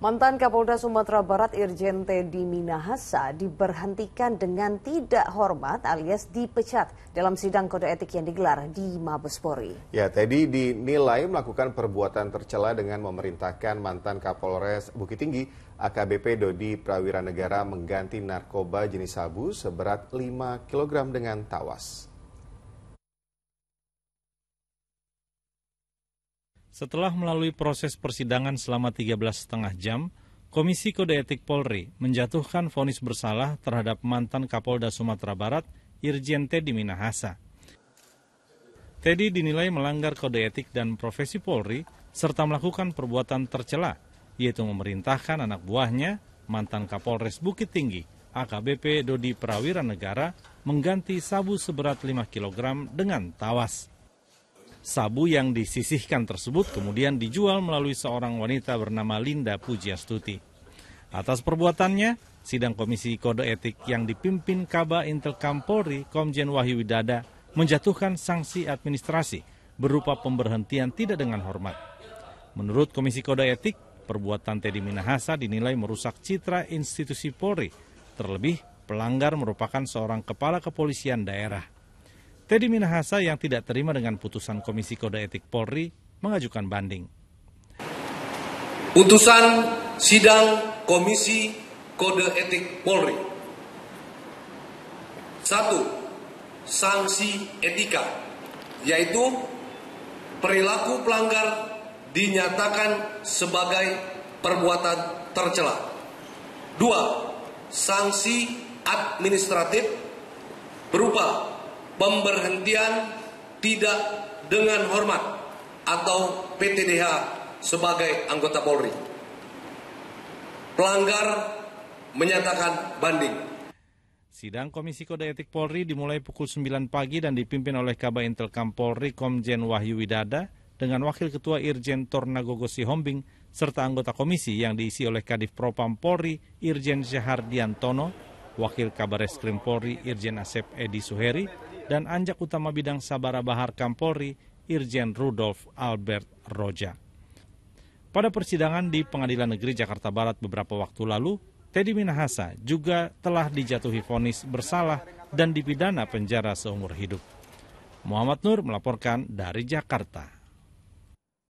Mantan Kapolda Sumatera Barat Irjen Teddy Minahasa diberhentikan dengan tidak hormat alias dipecat dalam sidang kode etik yang digelar di Mabespori. Ya, Teddy dinilai melakukan perbuatan tercela dengan memerintahkan mantan Kapolres Bukit Tinggi AKBP Dodi Prawira Negara mengganti narkoba jenis sabu seberat 5 kg dengan tawas. Setelah melalui proses persidangan selama 13 setengah jam, Komisi Kode Etik Polri menjatuhkan vonis bersalah terhadap mantan Kapolda Sumatera Barat, Irjen Teddy Minahasa. Teddy dinilai melanggar kode etik dan profesi Polri serta melakukan perbuatan tercela, yaitu memerintahkan anak buahnya, mantan Kapolres Bukit Tinggi, AKBP Dodi Prawira Negara, mengganti sabu seberat 5 kg dengan tawas. Sabu yang disisihkan tersebut kemudian dijual melalui seorang wanita bernama Linda Pujiastuti. Atas perbuatannya, sidang Komisi Kode Etik yang dipimpin Kaba Intel Polri Komjen Wahyu Widada menjatuhkan sanksi administrasi berupa pemberhentian tidak dengan hormat. Menurut Komisi Kode Etik, perbuatan Teddy Minahasa dinilai merusak citra institusi Polri, terlebih pelanggar merupakan seorang kepala kepolisian daerah. Teddy Minahasa yang tidak terima dengan putusan Komisi Kode Etik Polri mengajukan banding. Putusan sidang Komisi Kode Etik Polri. Satu, sanksi etika, yaitu perilaku pelanggar dinyatakan sebagai perbuatan tercela. Dua, sanksi administratif berupa pemberhentian tidak dengan hormat atau PTDH sebagai anggota Polri. Pelanggar menyatakan banding. Sidang Komisi Kode Etik Polri dimulai pukul 9 pagi dan dipimpin oleh Kabah Intelkam Polri Komjen Wahyu Widada dengan Wakil Ketua Irjen Tornagogo Sihombing serta anggota komisi yang diisi oleh Kadif Propam Polri Irjen Syahardiantono, Wakil Kabar Eskrim Polri Irjen Asep Edi Suheri, dan Anjak Utama Bidang Sabara Bahar Kampolri, Irjen Rudolf Albert Roja. Pada persidangan di Pengadilan Negeri Jakarta Barat beberapa waktu lalu, Teddy Minahasa juga telah dijatuhi vonis bersalah dan dipidana penjara seumur hidup. Muhammad Nur melaporkan dari Jakarta.